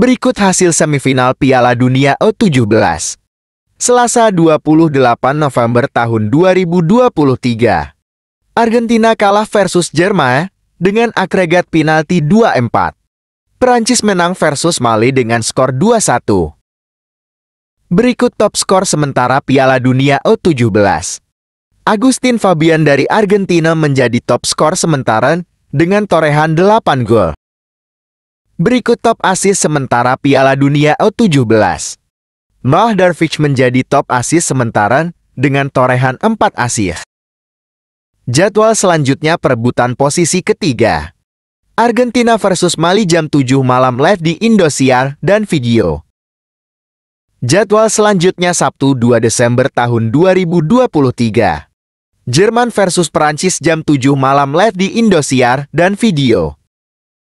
Berikut hasil semifinal Piala Dunia U17. Selasa 28 November tahun 2023. Argentina kalah versus Jerman dengan agregat penalti 2-4. Perancis menang versus Mali dengan skor 2-1. Berikut top skor sementara Piala Dunia U17. Agustin Fabian dari Argentina menjadi top skor sementara dengan torehan 8 gol. Berikut top asis sementara Piala Dunia U17. Noah menjadi top asis sementara dengan torehan 4 asis. Jadwal selanjutnya perebutan posisi ketiga. Argentina versus Mali jam 7 malam live di Indosiar dan video. Jadwal selanjutnya Sabtu 2 Desember tahun 2023. Jerman versus Perancis jam 7 malam live di Indosiar dan video.